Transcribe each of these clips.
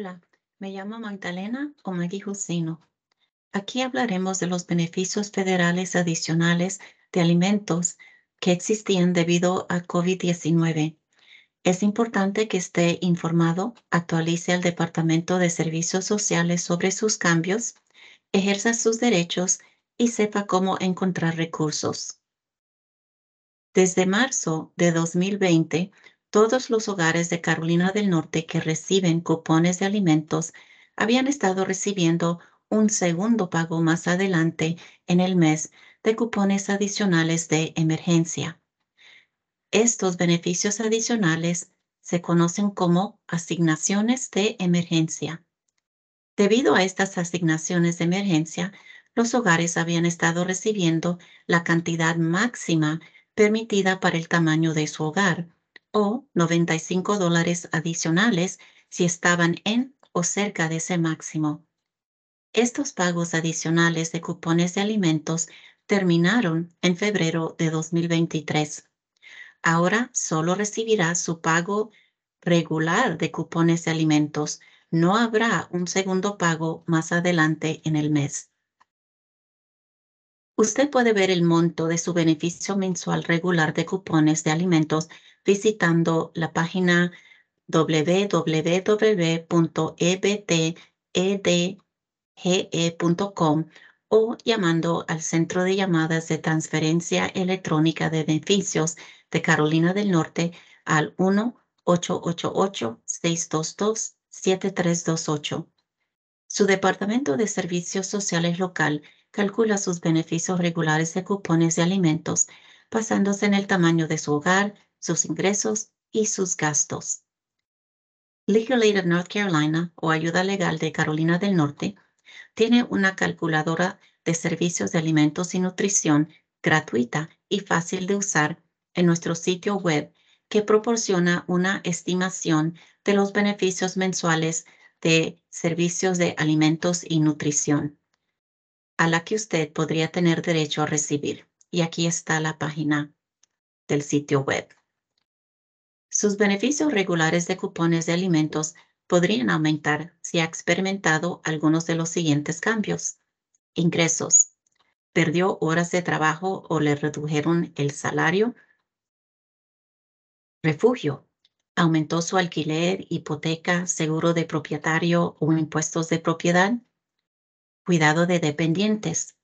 Hola, me llamo Magdalena o Maggie Aquí hablaremos de los beneficios federales adicionales de alimentos que existían debido a COVID-19. Es importante que esté informado, actualice al Departamento de Servicios Sociales sobre sus cambios, ejerza sus derechos y sepa cómo encontrar recursos. Desde marzo de 2020, todos los hogares de Carolina del Norte que reciben cupones de alimentos habían estado recibiendo un segundo pago más adelante en el mes de cupones adicionales de emergencia. Estos beneficios adicionales se conocen como asignaciones de emergencia. Debido a estas asignaciones de emergencia, los hogares habían estado recibiendo la cantidad máxima permitida para el tamaño de su hogar, o 95 dólares adicionales si estaban en o cerca de ese máximo. Estos pagos adicionales de cupones de alimentos terminaron en febrero de 2023. Ahora solo recibirá su pago regular de cupones de alimentos. No habrá un segundo pago más adelante en el mes. Usted puede ver el monto de su beneficio mensual regular de cupones de alimentos visitando la página www.ebtedge.com o llamando al Centro de Llamadas de Transferencia Electrónica de Beneficios de Carolina del Norte al 1-888-622-7328. Su Departamento de Servicios Sociales Local calcula sus beneficios regulares de cupones de alimentos, basándose en el tamaño de su hogar, sus ingresos y sus gastos. Legal Aid of North Carolina o Ayuda Legal de Carolina del Norte tiene una calculadora de servicios de alimentos y nutrición gratuita y fácil de usar en nuestro sitio web que proporciona una estimación de los beneficios mensuales de servicios de alimentos y nutrición a la que usted podría tener derecho a recibir. Y aquí está la página del sitio web. Sus beneficios regulares de cupones de alimentos podrían aumentar si ha experimentado algunos de los siguientes cambios. Ingresos. Perdió horas de trabajo o le redujeron el salario. Refugio. Aumentó su alquiler, hipoteca, seguro de propietario o impuestos de propiedad cuidado de dependientes.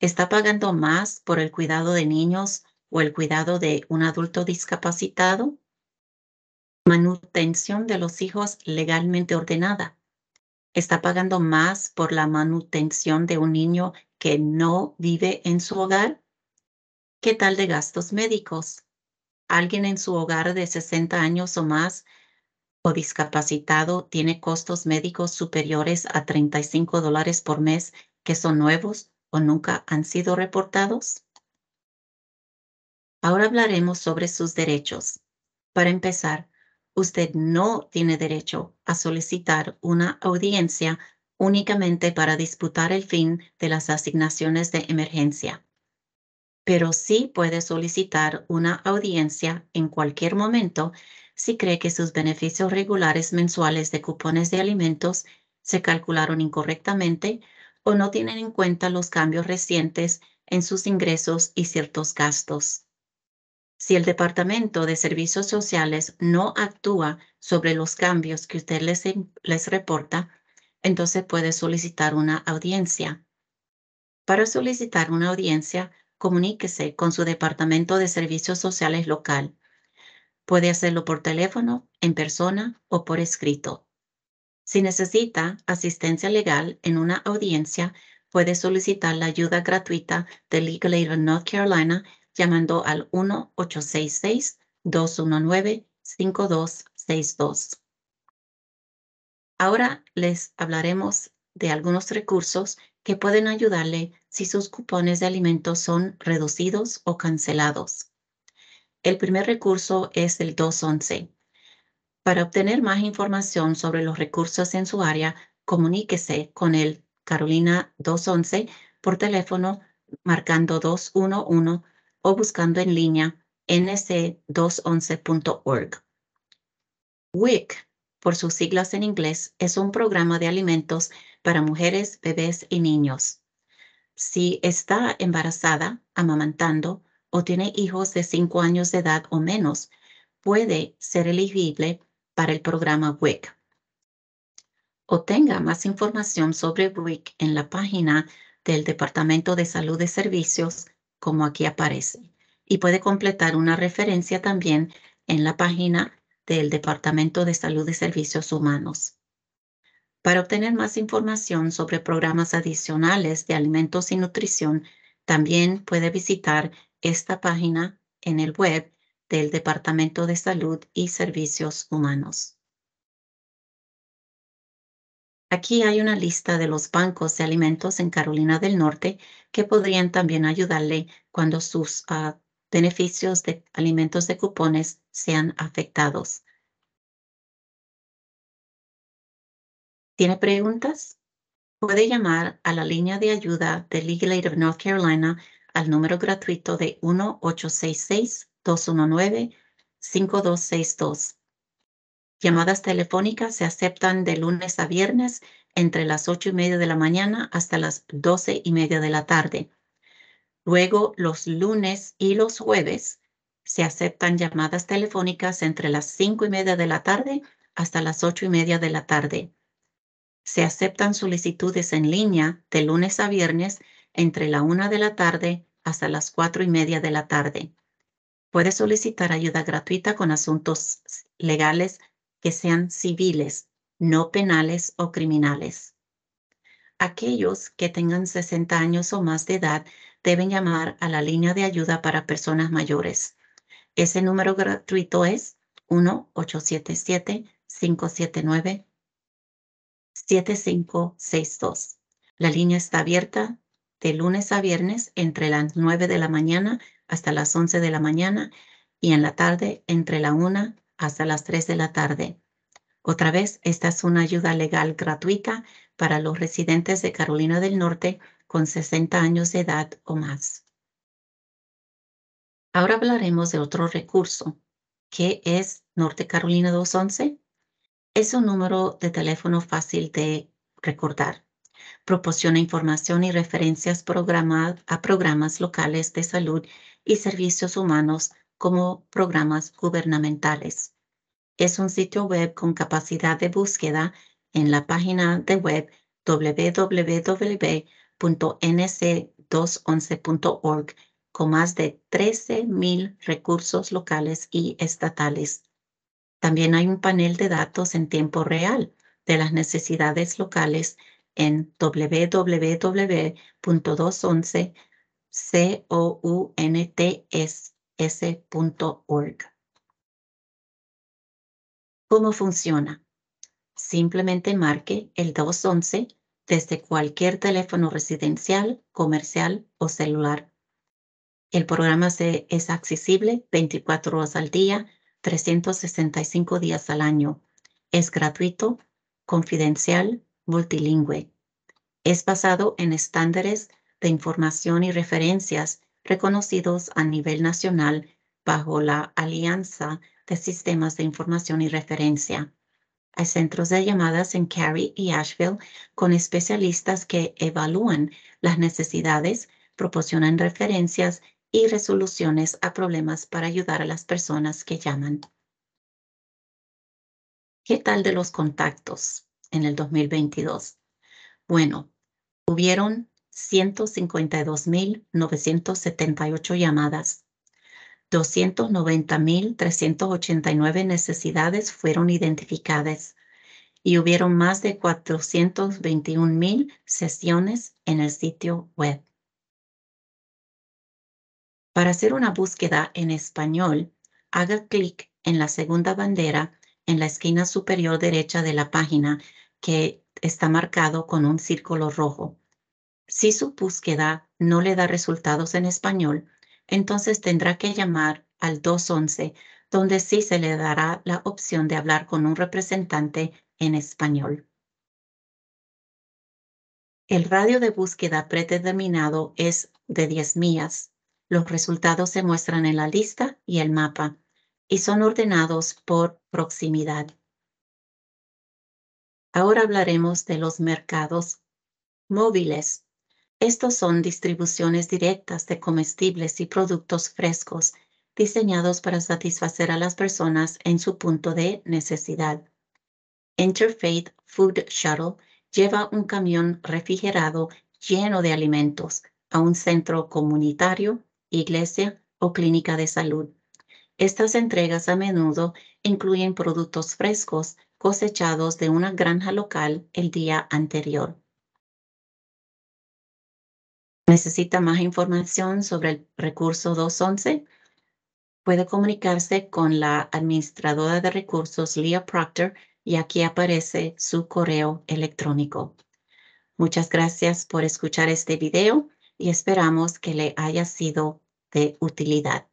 ¿Está pagando más por el cuidado de niños o el cuidado de un adulto discapacitado? Manutención de los hijos legalmente ordenada. ¿Está pagando más por la manutención de un niño que no vive en su hogar? ¿Qué tal de gastos médicos? ¿Alguien en su hogar de 60 años o más o discapacitado tiene costos médicos superiores a 35 dólares por mes que son nuevos o nunca han sido reportados? Ahora hablaremos sobre sus derechos. Para empezar, usted no tiene derecho a solicitar una audiencia únicamente para disputar el fin de las asignaciones de emergencia, pero sí puede solicitar una audiencia en cualquier momento si cree que sus beneficios regulares mensuales de cupones de alimentos se calcularon incorrectamente o no tienen en cuenta los cambios recientes en sus ingresos y ciertos gastos. Si el Departamento de Servicios Sociales no actúa sobre los cambios que usted les, les reporta, entonces puede solicitar una audiencia. Para solicitar una audiencia, comuníquese con su Departamento de Servicios Sociales local Puede hacerlo por teléfono, en persona o por escrito. Si necesita asistencia legal en una audiencia, puede solicitar la ayuda gratuita de Legal Aid of North Carolina llamando al 1-866-219-5262. Ahora les hablaremos de algunos recursos que pueden ayudarle si sus cupones de alimentos son reducidos o cancelados. El primer recurso es el 211. Para obtener más información sobre los recursos en su área, comuníquese con el Carolina 211 por teléfono marcando 211 o buscando en línea nc211.org. WIC, por sus siglas en inglés, es un programa de alimentos para mujeres, bebés y niños. Si está embarazada, amamantando, o tiene hijos de 5 años de edad o menos puede ser elegible para el programa WIC. E Obtenga más información sobre WIC e en la página del Departamento de Salud de Servicios, como aquí aparece. Y puede completar una referencia también en la página del Departamento de Salud de Servicios Humanos. Para obtener más información sobre programas adicionales de alimentos y nutrición, también puede visitar esta página en el web del Departamento de Salud y Servicios Humanos. Aquí hay una lista de los bancos de alimentos en Carolina del Norte que podrían también ayudarle cuando sus ah, beneficios de alimentos de cupones sean afectados. ¿Tiene preguntas? Puede llamar a la línea de ayuda de Legal Aid of North Carolina al número gratuito de 1-866-219-5262. Llamadas telefónicas se aceptan de lunes a viernes entre las 8 y media de la mañana hasta las 12 y media de la tarde. Luego, los lunes y los jueves se aceptan llamadas telefónicas entre las 5 y media de la tarde hasta las 8 y media de la tarde. Se aceptan solicitudes en línea de lunes a viernes entre la una de la tarde hasta las cuatro y media de la tarde. Puede solicitar ayuda gratuita con asuntos legales que sean civiles, no penales o criminales. Aquellos que tengan 60 años o más de edad deben llamar a la línea de ayuda para personas mayores. Ese número gratuito es 1-877-579-7562. La línea está abierta de lunes a viernes entre las 9 de la mañana hasta las 11 de la mañana y en la tarde entre la 1 hasta las 3 de la tarde. Otra vez, esta es una ayuda legal gratuita para los residentes de Carolina del Norte con 60 años de edad o más. Ahora hablaremos de otro recurso, que es Norte Carolina 211. Es un número de teléfono fácil de recordar. Proporciona información y referencias a programas locales de salud y servicios humanos como programas gubernamentales. Es un sitio web con capacidad de búsqueda en la página de web www.nc211.org con más de 13.000 recursos locales y estatales. También hay un panel de datos en tiempo real de las necesidades locales en www.211counts.org. ¿Cómo funciona? Simplemente marque el 211 desde cualquier teléfono residencial, comercial o celular. El programa se, es accesible 24 horas al día, 365 días al año. Es gratuito, confidencial multilingüe. Es basado en estándares de información y referencias reconocidos a nivel nacional bajo la Alianza de Sistemas de Información y Referencia. Hay centros de llamadas en Cary y Asheville con especialistas que evalúan las necesidades, proporcionan referencias y resoluciones a problemas para ayudar a las personas que llaman. ¿Qué tal de los contactos? en el 2022. Bueno, hubieron 152.978 llamadas. 290.389 necesidades fueron identificadas y hubieron más de 421.000 sesiones en el sitio web. Para hacer una búsqueda en español, haga clic en la segunda bandera en la esquina superior derecha de la página que está marcado con un círculo rojo. Si su búsqueda no le da resultados en español, entonces tendrá que llamar al 211, donde sí se le dará la opción de hablar con un representante en español. El radio de búsqueda predeterminado es de 10 millas. Los resultados se muestran en la lista y el mapa y son ordenados por proximidad. Ahora hablaremos de los mercados móviles. Estos son distribuciones directas de comestibles y productos frescos diseñados para satisfacer a las personas en su punto de necesidad. Interfaith Food Shuttle lleva un camión refrigerado lleno de alimentos a un centro comunitario, iglesia o clínica de salud estas entregas a menudo incluyen productos frescos cosechados de una granja local el día anterior. ¿Necesita más información sobre el recurso 211? Puede comunicarse con la administradora de recursos Leah Proctor y aquí aparece su correo electrónico. Muchas gracias por escuchar este video y esperamos que le haya sido de utilidad.